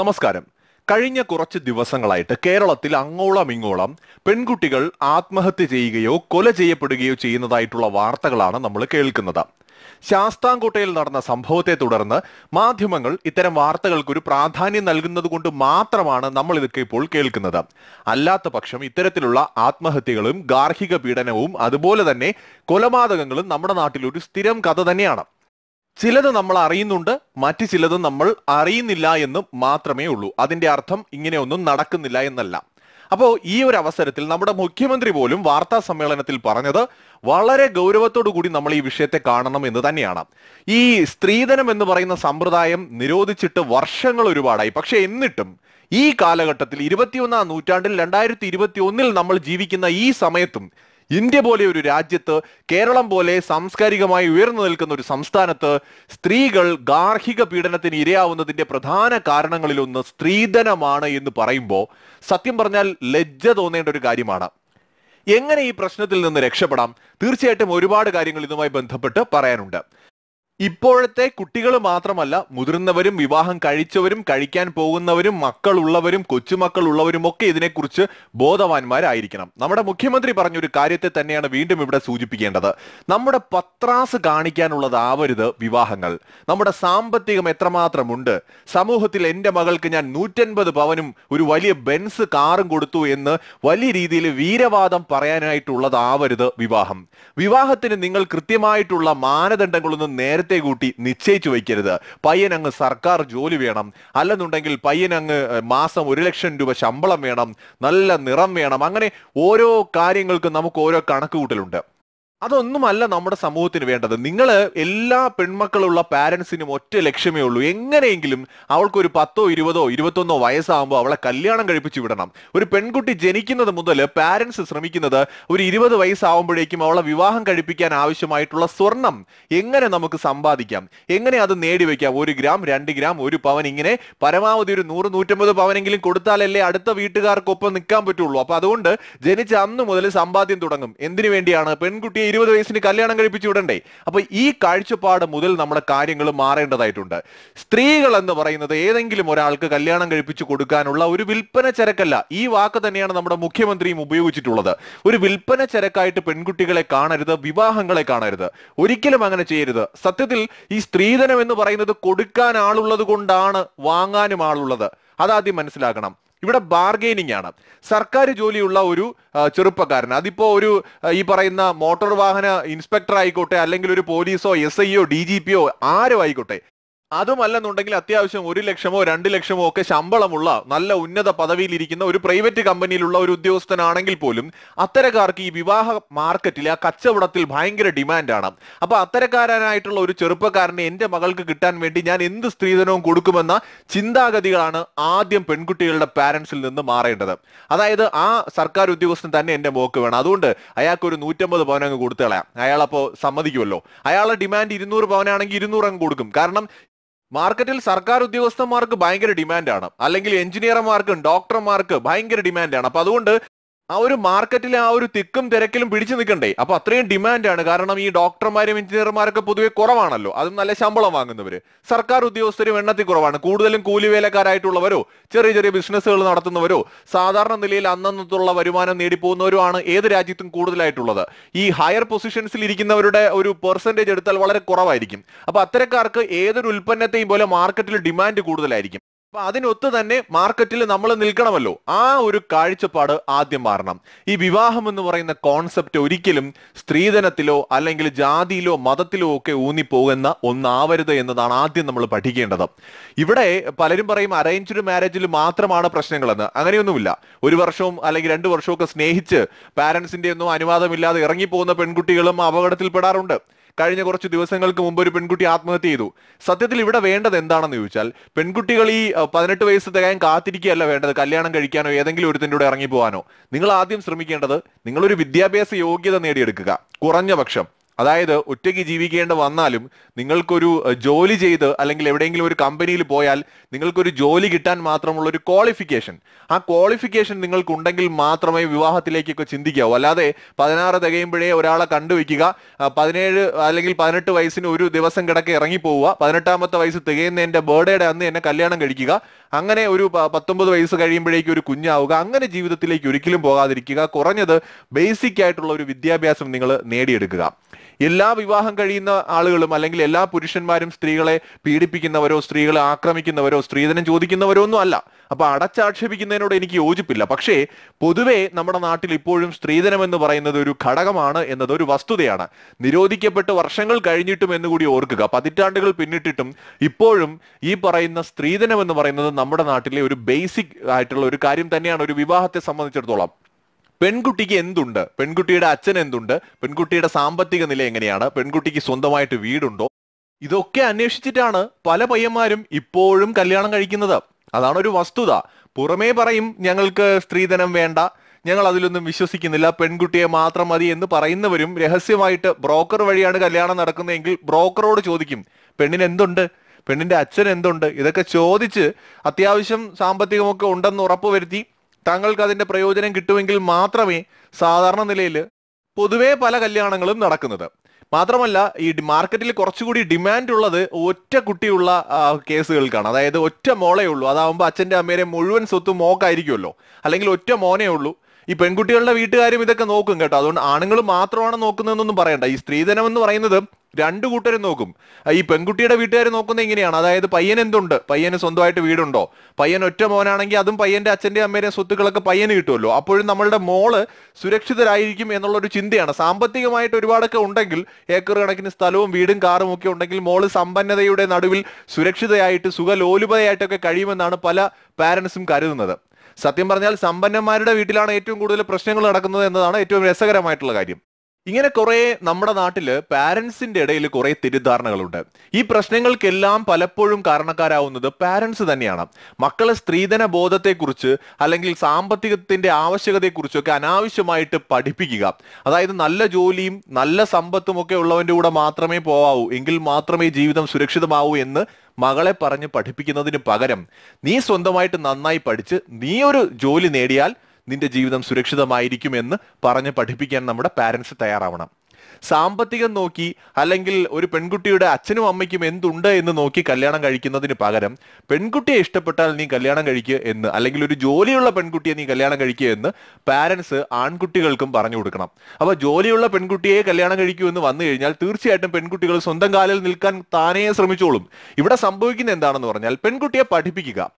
നമസ്കാരം കഴിഞ്ഞ കുറച്ച് ദിവസങ്ങളായിട്ട് കേരളത്തിൽ അങ്ങോളം ഇങ്ങോളം പെൺകുട്ടികൾ ആത്മഹത്യ ചെയ്യുകയോ കൊല ചെയ്യപ്പെടുകയോ ചെയ്യുന്നതായിട്ടുള്ള വാർത്തകളാണ് നമ്മൾ കേൾക്കുന്നത് ശാസ്താംകോട്ടയിൽ നടന്ന സംഭവത്തെ തുടർന്ന് മാധ്യമങ്ങൾ ഇത്തരം വാർത്തകൾക്ക് ഒരു പ്രാധാന്യം നൽകുന്നത് കൊണ്ട് മാത്രമാണ് നമ്മൾ ഇതൊക്കെ ഇപ്പോൾ കേൾക്കുന്നത് അല്ലാത്ത പക്ഷം ഇത്തരത്തിലുള്ള ആത്മഹത്യകളും ഗാർഹിക പീഡനവും അതുപോലെ തന്നെ കൊലപാതകങ്ങളും നമ്മുടെ നാട്ടിൽ ഒരു സ്ഥിരം കഥ തന്നെയാണ് ചിലത് നമ്മൾ അറിയുന്നുണ്ട് മറ്റു ചിലത് നമ്മൾ അറിയുന്നില്ല എന്ന് മാത്രമേ ഉള്ളൂ അതിന്റെ അർത്ഥം ഇങ്ങനെയൊന്നും നടക്കുന്നില്ല എന്നല്ല അപ്പോൾ ഈ ഒരു അവസരത്തിൽ നമ്മുടെ മുഖ്യമന്ത്രി പോലും വാർത്താ സമ്മേളനത്തിൽ പറഞ്ഞത് വളരെ ഗൗരവത്തോടു കൂടി നമ്മൾ ഈ വിഷയത്തെ കാണണം എന്ന് തന്നെയാണ് ഈ സ്ത്രീധനം എന്ന് പറയുന്ന സമ്പ്രദായം നിരോധിച്ചിട്ട് വർഷങ്ങൾ ഒരുപാടായി പക്ഷെ എന്നിട്ടും ഈ കാലഘട്ടത്തിൽ ഇരുപത്തിയൊന്നാം നൂറ്റാണ്ടിൽ രണ്ടായിരത്തി ഇരുപത്തി ഒന്നിൽ നമ്മൾ ജീവിക്കുന്ന ഈ സമയത്തും ഇന്ത്യ പോലെ ഒരു രാജ്യത്ത് കേരളം പോലെ സാംസ്കാരികമായി ഉയർന്നു നിൽക്കുന്ന ഒരു സംസ്ഥാനത്ത് സ്ത്രീകൾ ഗാർഹിക പീഡനത്തിന് ഇരയാവുന്നതിന്റെ പ്രധാന കാരണങ്ങളിലൊന്ന് സ്ത്രീധനമാണ് എന്ന് പറയുമ്പോൾ സത്യം പറഞ്ഞാൽ ലജ്ജ തോന്നേണ്ട ഒരു കാര്യമാണ് എങ്ങനെ ഈ പ്രശ്നത്തിൽ നിന്ന് രക്ഷപ്പെടാം തീർച്ചയായിട്ടും ഒരുപാട് കാര്യങ്ങൾ ഇതുമായി ബന്ധപ്പെട്ട് പറയാനുണ്ട് ഇപ്പോഴത്തെ കുട്ടികൾ മാത്രമല്ല മുതിർന്നവരും വിവാഹം കഴിച്ചവരും കഴിക്കാൻ പോകുന്നവരും മക്കളുള്ളവരും കൊച്ചുമക്കളുള്ളവരും ഒക്കെ ഇതിനെക്കുറിച്ച് ബോധവാന്മാരായിരിക്കണം നമ്മുടെ മുഖ്യമന്ത്രി പറഞ്ഞൊരു കാര്യത്തെ തന്നെയാണ് വീണ്ടും ഇവിടെ സൂചിപ്പിക്കേണ്ടത് നമ്മുടെ പത്രാസ് കാണിക്കാനുള്ളതാവരുത് വിവാഹങ്ങൾ നമ്മുടെ സാമ്പത്തികം എത്രമാത്രമുണ്ട് സമൂഹത്തിൽ എൻ്റെ മകൾക്ക് ഞാൻ നൂറ്റൻപത് പവനും ഒരു വലിയ ബെൻസ് കാറും കൊടുത്തു എന്ന് വലിയ രീതിയിൽ വീരവാദം പറയാനായിട്ടുള്ളതാവരുത് വിവാഹം വിവാഹത്തിന് നിങ്ങൾ കൃത്യമായിട്ടുള്ള മാനദണ്ഡങ്ങളൊന്നും നേരത്തെ പ്രായത്തെ കൂട്ടി നിശ്ചയിച്ചു വയ്ക്കരുത് പയ്യൻ അങ്ങ് സർക്കാർ ജോലി വേണം അല്ലെന്നുണ്ടെങ്കിൽ പയ്യൻ അങ്ങ് മാസം ഒരു ലക്ഷം രൂപ ശമ്പളം വേണം നല്ല നിറം വേണം അങ്ങനെ ഓരോ കാര്യങ്ങൾക്കും നമുക്ക് ഓരോ കൂട്ടലുണ്ട് അതൊന്നുമല്ല നമ്മുടെ സമൂഹത്തിന് വേണ്ടത് നിങ്ങൾ എല്ലാ പെൺമക്കളുള്ള പാരൻസിനും ഒറ്റ ലക്ഷ്യമേ ഉള്ളൂ എങ്ങനെയെങ്കിലും അവൾക്കൊരു പത്തോ ഇരുപതോ ഇരുപത്തൊന്നോ വയസ്സാകുമ്പോൾ അവളെ കല്യാണം കഴിപ്പിച്ചു വിടണം ഒരു പെൺകുട്ടി ജനിക്കുന്നത് മുതൽ പാരൻസ് ശ്രമിക്കുന്നത് ഒരു ഇരുപത് വയസ്സാവുമ്പോഴേക്കും അവളെ വിവാഹം കഴിപ്പിക്കാൻ ആവശ്യമായിട്ടുള്ള സ്വർണം എങ്ങനെ നമുക്ക് സമ്പാദിക്കാം എങ്ങനെ അത് നേടിവെക്കാം ഒരു ഗ്രാം രണ്ട് ഗ്രാം ഒരു പവൻ ഇങ്ങനെ പരമാവധി ഒരു നൂറ് നൂറ്റമ്പത് പവനെങ്കിലും കൊടുത്താലല്ലേ അടുത്ത വീട്ടുകാർക്കൊപ്പം നിൽക്കാൻ പറ്റുള്ളൂ അപ്പൊ അതുകൊണ്ട് ജനിച്ച അന്ന് മുതൽ സമ്പാദ്യം തുടങ്ങും എന്തിനു വേണ്ടിയാണ് പെൺകുട്ടിയെ ഇരുപത് വയസ്സിന് കല്യാണം കഴിപ്പിച്ചു വിടണ്ടേ അപ്പൊ ഈ കാഴ്ചപ്പാട് മുതൽ നമ്മുടെ കാര്യങ്ങൾ മാറേണ്ടതായിട്ടുണ്ട് സ്ത്രീകൾ എന്ന് പറയുന്നത് ഏതെങ്കിലും ഒരാൾക്ക് കല്യാണം കഴിപ്പിച്ചു കൊടുക്കാനുള്ള ഒരു വിൽപ്പന ചരക്കല്ല ഈ വാക്ക് തന്നെയാണ് നമ്മുടെ മുഖ്യമന്ത്രിയും ഉപയോഗിച്ചിട്ടുള്ളത് ഒരു വിൽപ്പന ചരക്കായിട്ട് പെൺകുട്ടികളെ കാണരുത് വിവാഹങ്ങളെ കാണരുത് ഒരിക്കലും അങ്ങനെ ചെയ്യരുത് സത്യത്തിൽ ഈ സ്ത്രീധനം എന്ന് പറയുന്നത് കൊടുക്കാൻ ആളുള്ളത് കൊണ്ടാണ് വാങ്ങാനും ആളുള്ളത് അതാദ്യം മനസ്സിലാക്കണം ഇവിടെ ബാർഗെയിനിങ് ആണ് സർക്കാർ ജോലിയുള്ള ഒരു ചെറുപ്പക്കാരൻ അതിപ്പോ ഒരു ഈ പറയുന്ന മോട്ടോർ വാഹന ഇൻസ്പെക്ടർ ആയിക്കോട്ടെ അല്ലെങ്കിൽ ഒരു പോലീസോ എസ് ഐയോ ഡി ജി പിയോ ആരോ ആയിക്കോട്ടെ അതുമല്ലെന്നുണ്ടെങ്കിൽ അത്യാവശ്യം ഒരു ലക്ഷമോ രണ്ട് ലക്ഷമോ ഒക്കെ ശമ്പളമുള്ള നല്ല ഉന്നത പദവിയിലിരിക്കുന്ന ഒരു പ്രൈവറ്റ് കമ്പനിയിലുള്ള ഒരു ഉദ്യോഗസ്ഥനാണെങ്കിൽ പോലും അത്തരക്കാർക്ക് ഈ വിവാഹ മാർക്കറ്റിൽ ആ കച്ചവടത്തിൽ ഭയങ്കര ഡിമാൻഡാണ് അപ്പൊ അത്തരക്കാരനായിട്ടുള്ള ഒരു ചെറുപ്പക്കാരനെ എന്റെ മകൾക്ക് കിട്ടാൻ വേണ്ടി ഞാൻ എന്ത് സ്ത്രീധനവും കൊടുക്കുമെന്ന ചിന്താഗതികളാണ് ആദ്യം പെൺകുട്ടികളുടെ പാരൻസിൽ നിന്ന് മാറേണ്ടത് അതായത് ആ സർക്കാർ ഉദ്യോഗസ്ഥൻ തന്നെ എന്റെ മോക്ക് വേണം അതുകൊണ്ട് അയാൾക്ക് ഒരു നൂറ്റമ്പത് പവനങ്ങ് കൊടുത്തു കളയാം അയാൾ അപ്പോൾ സമ്മതിക്കുമല്ലോ അയാളുടെ ഡിമാൻഡ് ഇരുന്നൂറ് പവനാണെങ്കിൽ ഇരുന്നൂറ് അങ്ങ് കൊടുക്കും കാരണം മാർക്കറ്റിൽ സർക്കാർ ഉദ്യോഗസ്ഥന്മാർക്ക് ഭയങ്കര ഡിമാൻഡാണ് അല്ലെങ്കിൽ എഞ്ചിനീയർമാർക്കും ഡോക്ടർമാർക്ക് ഭയങ്കര ഡിമാൻഡാണ് അപ്പൊ അതുകൊണ്ട് ആ ഒരു മാർക്കറ്റിലെ ആ ഒരു തിക്കും തിരക്കിലും പിടിച്ചു നിൽക്കണ്ടേ അപ്പൊ അത്രയും ഡിമാൻഡാണ് കാരണം ഈ ഡോക്ടർമാരും എഞ്ചിനീയർമാരൊക്കെ പൊതുവെ കുറവാണല്ലോ അതും നല്ല ശമ്പളം വാങ്ങുന്നവര് സർക്കാർ ഉദ്യോഗസ്ഥരും എണ്ണത്തിൽ കുറവാണ് കൂടുതലും കൂലിവേലക്കാരായിട്ടുള്ളവരോ ചെറിയ ചെറിയ ബിസിനസ്സുകൾ നടത്തുന്നവരോ സാധാരണ നിലയിൽ അന്നന്നത്തുള്ള വരുമാനം നേടിപ്പോകുന്നവരും ആണ് ഏത് രാജ്യത്തും കൂടുതലായിട്ടുള്ളത് ഈ ഹയർ പൊസിഷൻസിൽ ഇരിക്കുന്നവരുടെ ഒരു പെർസെൻറ്റേജ് എടുത്താൽ വളരെ കുറവായിരിക്കും അപ്പൊ അത്തരക്കാർക്ക് ഏതൊരു ഉൽപ്പന്നത്തെയും പോലെ മാർക്കറ്റിൽ ഡിമാൻഡ് കൂടുതലായിരിക്കും അപ്പൊ അതിനൊത്ത് തന്നെ മാർക്കറ്റിൽ നമ്മൾ നിൽക്കണമല്ലോ ആ ഒരു കാഴ്ചപ്പാട് ആദ്യം മാറണം ഈ വിവാഹം എന്ന് പറയുന്ന കോൺസെപ്റ്റ് ഒരിക്കലും സ്ത്രീധനത്തിലോ അല്ലെങ്കിൽ ജാതിയിലോ മതത്തിലോ ഒക്കെ ഊന്നിപ്പോകുന്ന ഒന്നാവരുത് എന്നതാണ് ആദ്യം നമ്മൾ പഠിക്കേണ്ടത് ഇവിടെ പലരും പറയും അറേഞ്ച്ഡ് മാരേജിൽ മാത്രമാണ് പ്രശ്നങ്ങളെന്ന് അങ്ങനെയൊന്നുമില്ല ഒരു വർഷവും അല്ലെങ്കിൽ രണ്ട് വർഷവും ഒക്കെ സ്നേഹിച്ച് പാരൻസിന്റെ ഒന്നും അനുവാദമില്ലാതെ ഇറങ്ങിപ്പോകുന്ന പെൺകുട്ടികളും അപകടത്തിൽപ്പെടാറുണ്ട് കഴിഞ്ഞ കുറച്ച് ദിവസങ്ങൾക്ക് മുമ്പ് ഒരു പെൺകുട്ടി ആത്മഹത്യ ചെയ്തു സത്യത്തിൽ ഇവിടെ വേണ്ടത് എന്താണെന്ന് ചോദിച്ചാൽ പെൺകുട്ടികൾ ഈ പതിനെട്ട് വയസ്സ് തികയാൻ കാത്തിരിക്കുകയല്ല വേണ്ടത് കല്യാണം കഴിക്കാനോ ഏതെങ്കിലും ഒരുത്തിൻ്റെ കൂടെ ഇറങ്ങി പോകാനോ നിങ്ങൾ ആദ്യം ശ്രമിക്കേണ്ടത് നിങ്ങളൊരു വിദ്യാഭ്യാസ യോഗ്യത നേടിയെടുക്കുക കുറഞ്ഞ പക്ഷം അതായത് ഒറ്റയ്ക്ക് ജീവിക്കേണ്ട വന്നാലും നിങ്ങൾക്കൊരു ജോലി ചെയ്ത് അല്ലെങ്കിൽ എവിടെയെങ്കിലും ഒരു കമ്പനിയിൽ പോയാൽ നിങ്ങൾക്കൊരു ജോലി കിട്ടാൻ മാത്രമുള്ള ഒരു ക്വാളിഫിക്കേഷൻ ആ ക്വാളിഫിക്കേഷൻ നിങ്ങൾക്കുണ്ടെങ്കിൽ മാത്രമേ വിവാഹത്തിലേക്കൊക്കെ ചിന്തിക്കാവൂ അല്ലാതെ പതിനാറ് തികയുമ്പോഴേ ഒരാളെ കണ്ടുവയ്ക്കുക പതിനേഴ് അല്ലെങ്കിൽ പതിനെട്ട് വയസ്സിന് ഒരു ദിവസം കിടക്കെ ഇറങ്ങിപ്പോവുക പതിനെട്ടാമത്തെ വയസ്സ് തികയുന്നതിൻ്റെ ബർത്ത്ഡേയുടെ അന്ന് എന്നെ കല്യാണം കഴിക്കുക അങ്ങനെ ഒരു പത്തൊമ്പത് വയസ്സ് കഴിയുമ്പോഴേക്കും ഒരു കുഞ്ഞാവുക അങ്ങനെ ജീവിതത്തിലേക്ക് ഒരിക്കലും പോകാതിരിക്കുക കുറഞ്ഞത് ബേസിക് ആയിട്ടുള്ള ഒരു വിദ്യാഭ്യാസം നിങ്ങൾ നേടിയെടുക്കുക എല്ലാ വിവാഹം കഴിയുന്ന ആളുകളും അല്ലെങ്കിൽ എല്ലാ പുരുഷന്മാരും സ്ത്രീകളെ പീഡിപ്പിക്കുന്നവരോ സ്ത്രീകളെ ആക്രമിക്കുന്നവരോ സ്ത്രീധനം ചോദിക്കുന്നവരോ ഒന്നും അല്ല അപ്പൊ അടച്ചാക്ഷേപിക്കുന്നതിനോട് എനിക്ക് യോജിപ്പില്ല പക്ഷേ പൊതുവേ നമ്മുടെ നാട്ടിൽ ഇപ്പോഴും സ്ത്രീധനം എന്ന് പറയുന്നത് ഒരു ഘടകമാണ് എന്നത് ഒരു വസ്തുതയാണ് നിരോധിക്കപ്പെട്ട് വർഷങ്ങൾ കഴിഞ്ഞിട്ടും എന്നുകൂടി ഓർക്കുക പതിറ്റാണ്ടുകൾ പിന്നിട്ടിട്ടും ഇപ്പോഴും ഈ പറയുന്ന സ്ത്രീധനം എന്ന് പറയുന്നത് നമ്മുടെ നാട്ടിലെ ഒരു ബേസിക് ആയിട്ടുള്ള ഒരു കാര്യം തന്നെയാണ് ഒരു വിവാഹത്തെ സംബന്ധിച്ചിടത്തോളം പെൺകുട്ടിക്ക് എന്തുണ്ട് പെൺകുട്ടിയുടെ അച്ഛൻ എന്തുണ്ട് പെൺകുട്ടിയുടെ സാമ്പത്തിക നില എങ്ങനെയാണ് പെൺകുട്ടിക്ക് സ്വന്തമായിട്ട് വീടുണ്ടോ ഇതൊക്കെ അന്വേഷിച്ചിട്ടാണ് പല പയ്യന്മാരും ഇപ്പോഴും കല്യാണം കഴിക്കുന്നത് അതാണ് ഒരു വസ്തുത പുറമേ പറയും ഞങ്ങൾക്ക് സ്ത്രീധനം വേണ്ട ഞങ്ങൾ അതിലൊന്നും വിശ്വസിക്കുന്നില്ല പെൺകുട്ടിയെ മാത്രം മതി എന്ന് പറയുന്നവരും രഹസ്യമായിട്ട് ബ്രോക്കർ വഴിയാണ് കല്യാണം നടക്കുന്നതെങ്കിൽ ബ്രോക്കറോട് ചോദിക്കും പെണ്ണിന് എന്തുണ്ട് പെണ്ണിന്റെ അച്ഛൻ എന്തുണ്ട് ഇതൊക്കെ ചോദിച്ച് അത്യാവശ്യം സാമ്പത്തികമൊക്കെ ഉണ്ടെന്ന് ഉറപ്പുവരുത്തി താങ്കൾക്ക് അതിൻ്റെ പ്രയോജനം കിട്ടുമെങ്കിൽ മാത്രമേ സാധാരണ നിലയിൽ പൊതുവേ പല കല്യാണങ്ങളും നടക്കുന്നത് മാത്രമല്ല ഈ മാർക്കറ്റിൽ കുറച്ചുകൂടി ഡിമാൻഡ് ഉള്ളത് ഒറ്റ കുട്ടിയുള്ള കേസുകൾക്കാണ് അതായത് ഒറ്റ മോളേ ഉള്ളൂ അതാവുമ്പോൾ അച്ഛൻ്റെ അമ്മേരെ മുഴുവൻ സ്വത്തും മോക്കായിരിക്കുമല്ലോ അല്ലെങ്കിൽ ഒറ്റ മോനേ ഉള്ളൂ ഈ പെൺകുട്ടികളുടെ വീട്ടുകാരും ഇതൊക്കെ നോക്കും കേട്ടോ അതുകൊണ്ട് ആണുങ്ങൾ മാത്രമാണ് നോക്കുന്നതെന്നൊന്നും പറയണ്ട ഈ സ്ത്രീധനം എന്ന് പറയുന്നത് രണ്ടു കൂട്ടരും നോക്കും ഈ പെൺകുട്ടിയുടെ വീട്ടുകാർ നോക്കുന്നത് ഇങ്ങനെയാണ് അതായത് പയ്യൻ എന്തുണ്ട് പയ്യന് സ്വന്തമായിട്ട് വീടുണ്ടോ പയ്യൻ ഒറ്റ മോനാണെങ്കിൽ അതും പയ്യന്റെ അച്ഛന്റെ അമ്മേടെയും സ്വത്തുക്കളൊക്കെ പയ്യന് കിട്ടുമല്ലോ അപ്പോഴും നമ്മളുടെ മോള് സുരക്ഷിതരായിരിക്കും എന്നുള്ളൊരു ചിന്തയാണ് സാമ്പത്തികമായിട്ട് ഒരുപാടൊക്കെ ഉണ്ടെങ്കിൽ ഏക്കർ കണക്കിന് സ്ഥലവും വീടും കാറും ഒക്കെ ഉണ്ടെങ്കിൽ മോള് സമ്പന്നതയുടെ നടുവിൽ സുരക്ഷിതയായിട്ട് സുഖലോലുപതയായിട്ടൊക്കെ കഴിയുമെന്നാണ് പല പാരൻസും കരുതുന്നത് സത്യം പറഞ്ഞാൽ സമ്പന്നന്മാരുടെ വീട്ടിലാണ് ഏറ്റവും കൂടുതൽ പ്രശ്നങ്ങൾ നടക്കുന്നത് എന്നതാണ് ഏറ്റവും രസകരമായിട്ടുള്ള കാര്യം ഇങ്ങനെ കുറെ നമ്മുടെ നാട്ടില് പാരന്റ്സിന്റെ ഇടയിൽ കുറെ തെറ്റിദ്ധാരണകളുണ്ട് ഈ പ്രശ്നങ്ങൾക്കെല്ലാം പലപ്പോഴും കാരണക്കാരാവുന്നത് പാരന്റ്സ് തന്നെയാണ് മക്കളെ സ്ത്രീധന ബോധത്തെക്കുറിച്ച് അല്ലെങ്കിൽ സാമ്പത്തികത്തിന്റെ ആവശ്യകതയെക്കുറിച്ചൊക്കെ അനാവശ്യമായിട്ട് പഠിപ്പിക്കുക അതായത് നല്ല ജോലിയും നല്ല സമ്പത്തും ഒക്കെ ഉള്ളവന്റെ കൂടെ മാത്രമേ പോവാവൂ എങ്കിൽ മാത്രമേ ജീവിതം സുരക്ഷിതമാവൂ എന്ന് മകളെ പറഞ്ഞ് പഠിപ്പിക്കുന്നതിന് പകരം നീ സ്വന്തമായിട്ട് നന്നായി പഠിച്ച് നീ ഒരു ജോലി നേടിയാൽ നിന്റെ ജീവിതം സുരക്ഷിതമായിരിക്കുമെന്ന് പറഞ്ഞ് പഠിപ്പിക്കാൻ നമ്മുടെ പാരൻസ് തയ്യാറാവണം സാമ്പത്തികം നോക്കി അല്ലെങ്കിൽ ഒരു പെൺകുട്ടിയുടെ അച്ഛനും അമ്മയ്ക്കും എന്തുണ്ട് എന്ന് നോക്കി കല്യാണം കഴിക്കുന്നതിന് പകരം പെൺകുട്ടിയെ ഇഷ്ടപ്പെട്ടാൽ നീ കല്യാണം കഴിക്കുക എന്ന് അല്ലെങ്കിൽ ഒരു ജോലിയുള്ള പെൺകുട്ടിയെ നീ കല്യാണം കഴിക്കുക എന്ന് പാരൻസ് ആൺകുട്ടികൾക്കും പറഞ്ഞു കൊടുക്കണം അപ്പോൾ ജോലിയുള്ള പെൺകുട്ടിയെ കല്യാണം കഴിക്കൂ എന്ന് വന്നു കഴിഞ്ഞാൽ തീർച്ചയായിട്ടും പെൺകുട്ടികൾ സ്വന്തം കാലിൽ നിൽക്കാൻ താനേ ശ്രമിച്ചോളും ഇവിടെ സംഭവിക്കുന്ന എന്താണെന്ന് പറഞ്ഞാൽ പെൺകുട്ടിയെ പഠിപ്പിക്കുക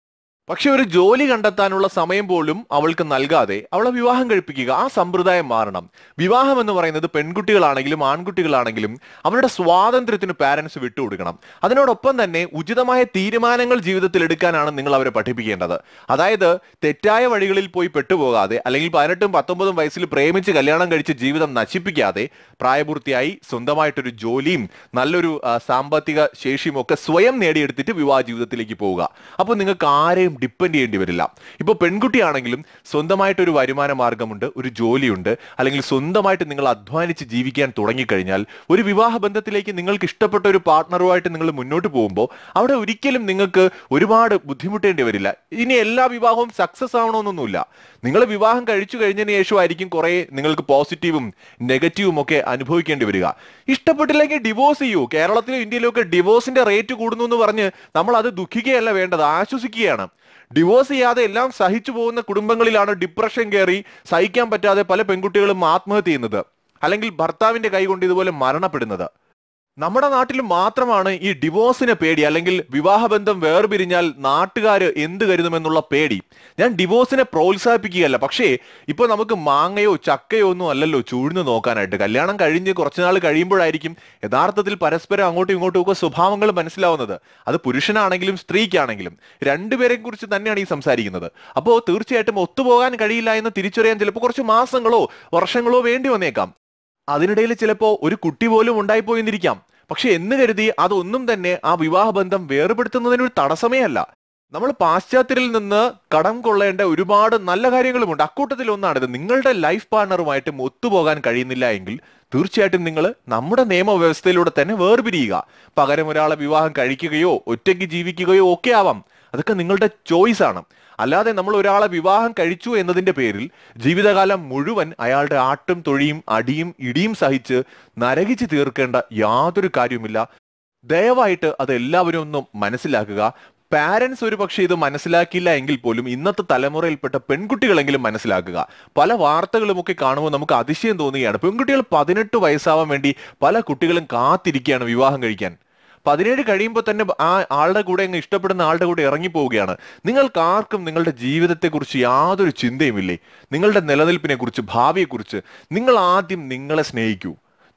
പക്ഷെ ഒരു ജോലി കണ്ടെത്താനുള്ള സമയം പോലും അവൾക്ക് നൽകാതെ അവളെ വിവാഹം കഴിപ്പിക്കുക ആ സമ്പ്രദായം മാറണം വിവാഹം എന്ന് പറയുന്നത് പെൺകുട്ടികളാണെങ്കിലും ആൺകുട്ടികളാണെങ്കിലും അവരുടെ സ്വാതന്ത്ര്യത്തിന് പാരൻസ് വിട്ടുകൊടുക്കണം അതിനോടൊപ്പം തന്നെ ഉചിതമായ തീരുമാനങ്ങൾ ജീവിതത്തിൽ എടുക്കാനാണ് നിങ്ങൾ അവരെ പഠിപ്പിക്കേണ്ടത് അതായത് തെറ്റായ വഴികളിൽ പോയി പെട്ടുപോകാതെ അല്ലെങ്കിൽ പതിനെട്ടും പത്തൊമ്പതും വയസ്സിൽ പ്രേമിച്ച് കല്യാണം കഴിച്ച് ജീവിതം നശിപ്പിക്കാതെ പ്രായപൂർത്തിയായി സ്വന്തമായിട്ടൊരു ജോലിയും നല്ലൊരു സാമ്പത്തിക ശേഷിയും ഒക്കെ സ്വയം നേടിയെടുത്തിട്ട് വിവാഹ ജീവിതത്തിലേക്ക് പോവുക അപ്പോൾ നിങ്ങൾക്ക് ആരെയും ആരെയും ഡിപ്പെൻഡ് ചെയ്യേണ്ടി വരില്ല ഇപ്പോൾ പെൺകുട്ടിയാണെങ്കിലും സ്വന്തമായിട്ട് ഒരു വരുമാന മാർഗമുണ്ട് ഒരു ജോലിയുണ്ട് അല്ലെങ്കിൽ സ്വന്തമായിട്ട് നിങ്ങൾ അധ്വാനിച്ച് ജീവിക്കാൻ തുടങ്ങിക്കഴിഞ്ഞാൽ ഒരു വിവാഹ ബന്ധത്തിലേക്ക് നിങ്ങൾക്ക് ഇഷ്ടപ്പെട്ട ഒരു പാർട്ണറുമായിട്ട് നിങ്ങൾ മുന്നോട്ട് പോകുമ്പോൾ അവിടെ ഒരിക്കലും നിങ്ങൾക്ക് ഒരുപാട് ബുദ്ധിമുട്ടേണ്ടി വരില്ല ഇനി എല്ലാ വിവാഹവും സക്സസ് ആവണമെന്നൊന്നുമില്ല നിങ്ങൾ വിവാഹം കഴിച്ചു കഴിഞ്ഞതിന് ആയിരിക്കും കുറേ നിങ്ങൾക്ക് പോസിറ്റീവും നെഗറ്റീവും ഒക്കെ അനുഭവിക്കേണ്ടി വരിക ഇഷ്ടപ്പെട്ടില്ലെങ്കിൽ ഡിവോഴ്സ് ചെയ്യൂ കേരളത്തിലും ഇന്ത്യയിലും ഒക്കെ ഡിവോഴ്സിന്റെ റേറ്റ് കൂടുന്നു എന്ന് പറഞ്ഞ് നമ്മൾ അത് ദുഃഖിക്കുകയല്ല വേണ്ടത് ആശ്വസിക്കുകയാണ് ഡിവോഴ്സ് ചെയ്യാതെ എല്ലാം സഹിച്ചു പോകുന്ന കുടുംബങ്ങളിലാണ് ഡിപ്രഷൻ കയറി സഹിക്കാൻ പറ്റാതെ പല പെൺകുട്ടികളും ആത്മഹത്യ ചെയ്യുന്നത് അല്ലെങ്കിൽ ഭർത്താവിന്റെ കൈ കൊണ്ട് ഇതുപോലെ മരണപ്പെടുന്നത് നമ്മുടെ നാട്ടിൽ മാത്രമാണ് ഈ ഡിവോഴ്സിനെ പേടി അല്ലെങ്കിൽ വിവാഹബന്ധം വേർപിരിഞ്ഞാൽ നാട്ടുകാർ എന്ത് കരുതുമെന്നുള്ള പേടി ഞാൻ ഡിവോഴ്സിനെ പ്രോത്സാഹിപ്പിക്കുകയല്ല പക്ഷേ ഇപ്പോൾ നമുക്ക് മാങ്ങയോ ചക്കയോ ഒന്നും അല്ലല്ലോ ചൂഴ്ന്നു നോക്കാനായിട്ട് കല്യാണം കഴിഞ്ഞ് കുറച്ചുനാൾ കഴിയുമ്പോഴായിരിക്കും യഥാർത്ഥത്തിൽ പരസ്പരം അങ്ങോട്ടും ഇങ്ങോട്ടും ഒക്കെ സ്വഭാവങ്ങൾ മനസ്സിലാവുന്നത് അത് പുരുഷനാണെങ്കിലും സ്ത്രീക്കാണെങ്കിലും രണ്ടുപേരെ കുറിച്ച് തന്നെയാണ് ഈ സംസാരിക്കുന്നത് അപ്പോൾ തീർച്ചയായിട്ടും ഒത്തുപോകാൻ കഴിയില്ല എന്ന് തിരിച്ചറിയാൻ ചിലപ്പോൾ കുറച്ച് മാസങ്ങളോ വർഷങ്ങളോ വേണ്ടി വന്നേക്കാം അതിനിടയിൽ ചിലപ്പോൾ ഒരു കുട്ടി പോലും ഉണ്ടായിപ്പോയെന്നിരിക്കാം പക്ഷെ എന്ന് കരുതി അതൊന്നും തന്നെ ആ വിവാഹബന്ധം വേർപെടുത്തുന്നതിന് ഒരു തടസ്സമേ അല്ല നമ്മൾ പാശ്ചാത്യരിൽ നിന്ന് കടം കൊള്ളേണ്ട ഒരുപാട് നല്ല കാര്യങ്ങളുമുണ്ട് അക്കൂട്ടത്തിൽ ഒന്നാണിത് നിങ്ങളുടെ ലൈഫ് പാർട്ണറുമായിട്ട് ഒത്തുപോകാൻ കഴിയുന്നില്ല എങ്കിൽ തീർച്ചയായിട്ടും നിങ്ങൾ നമ്മുടെ നിയമവ്യവസ്ഥയിലൂടെ തന്നെ വേർപിരിയുക പകരം ഒരാളെ വിവാഹം കഴിക്കുകയോ ഒറ്റയ്ക്ക് ജീവിക്കുകയോ ഒക്കെ ആവാം അതൊക്കെ നിങ്ങളുടെ ചോയ്സ് ആണ് അല്ലാതെ നമ്മൾ ഒരാളെ വിവാഹം കഴിച്ചു എന്നതിന്റെ പേരിൽ ജീവിതകാലം മുഴുവൻ അയാളുടെ ആട്ടും തൊഴിയും അടിയും ഇടിയും സഹിച്ച് നരകിച്ച് തീർക്കേണ്ട യാതൊരു കാര്യവുമില്ല ദയവായിട്ട് അത് എല്ലാവരും ഒന്നും മനസ്സിലാക്കുക പാരൻസ് ഒരു പക്ഷേ ഇത് മനസ്സിലാക്കിയില്ല എങ്കിൽ പോലും ഇന്നത്തെ തലമുറയിൽപ്പെട്ട പെൺകുട്ടികളെങ്കിലും മനസ്സിലാക്കുക പല വാർത്തകളുമൊക്കെ കാണുമ്പോൾ നമുക്ക് അതിശയം തോന്നുകയാണ് പെൺകുട്ടികൾ പതിനെട്ട് വയസ്സാവാൻ വേണ്ടി പല കുട്ടികളും കാത്തിരിക്കുകയാണ് വിവാഹം കഴിക്കാൻ പതിനേഴ് കഴിയുമ്പോൾ തന്നെ ആ ആളുടെ കൂടെ അങ്ങ് ഇഷ്ടപ്പെടുന്ന ആളുടെ കൂടെ ഇറങ്ങി പോവുകയാണ് നിങ്ങൾക്ക് ആർക്കും നിങ്ങളുടെ ജീവിതത്തെക്കുറിച്ച് യാതൊരു ചിന്തയുമില്ലേ നിങ്ങളുടെ നിലനിൽപ്പിനെക്കുറിച്ച് ഭാവിയെക്കുറിച്ച് നിങ്ങൾ ആദ്യം നിങ്ങളെ സ്നേഹിക്കൂ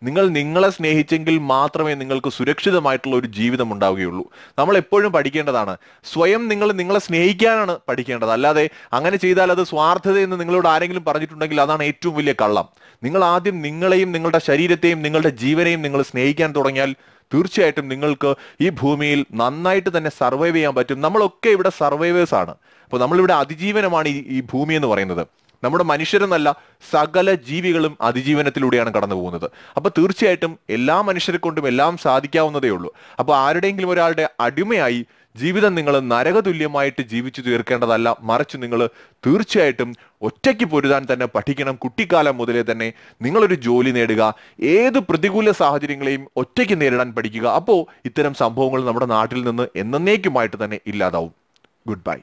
നിങ്ങൾ നിങ്ങളെ സ്നേഹിച്ചെങ്കിൽ മാത്രമേ നിങ്ങൾക്ക് സുരക്ഷിതമായിട്ടുള്ള ഒരു ജീവിതം ഉണ്ടാവുകയുള്ളൂ നമ്മൾ എപ്പോഴും പഠിക്കേണ്ടതാണ് സ്വയം നിങ്ങൾ നിങ്ങളെ സ്നേഹിക്കാനാണ് പഠിക്കേണ്ടത് അല്ലാതെ അങ്ങനെ ചെയ്താൽ അത് സ്വാർത്ഥതയെന്ന് നിങ്ങളോട് ആരെങ്കിലും പറഞ്ഞിട്ടുണ്ടെങ്കിൽ അതാണ് ഏറ്റവും വലിയ കള്ളം നിങ്ങൾ ആദ്യം നിങ്ങളെയും നിങ്ങളുടെ ശരീരത്തെയും നിങ്ങളുടെ ജീവനെയും നിങ്ങൾ സ്നേഹിക്കാൻ തുടങ്ങിയാൽ തീർച്ചയായിട്ടും നിങ്ങൾക്ക് ഈ ഭൂമിയിൽ നന്നായിട്ട് തന്നെ സർവൈവ് ചെയ്യാൻ പറ്റും നമ്മളൊക്കെ ഇവിടെ സർവൈവേഴ്സ് ആണ് അപ്പോൾ നമ്മളിവിടെ അതിജീവനമാണ് ഈ ഭൂമി എന്ന് പറയുന്നത് നമ്മുടെ മനുഷ്യരെന്നല്ല സകല ജീവികളും അതിജീവനത്തിലൂടെയാണ് കടന്നു പോകുന്നത് അപ്പൊ തീർച്ചയായിട്ടും എല്ലാ മനുഷ്യരെ കൊണ്ടും എല്ലാം സാധിക്കാവുന്നതേ ഉള്ളൂ അപ്പൊ ആരുടെയെങ്കിലും ഒരാളുടെ അടിമയായി ജീവിതം നിങ്ങൾ നരകതുല്യമായിട്ട് ജീവിച്ചു തീർക്കേണ്ടതല്ല മറിച്ച് നിങ്ങൾ തീർച്ചയായിട്ടും ഒറ്റയ്ക്ക് പൊരുതാൻ തന്നെ പഠിക്കണം കുട്ടിക്കാലം മുതലേ തന്നെ നിങ്ങളൊരു ജോലി നേടുക ഏത് പ്രതികൂല സാഹചര്യങ്ങളെയും ഒറ്റയ്ക്ക് നേരിടാൻ പഠിക്കുക അപ്പോൾ ഇത്തരം സംഭവങ്ങൾ നമ്മുടെ നാട്ടിൽ നിന്ന് എന്നേക്കുമായിട്ട് തന്നെ ഇല്ലാതാവും ഗുഡ് ബൈ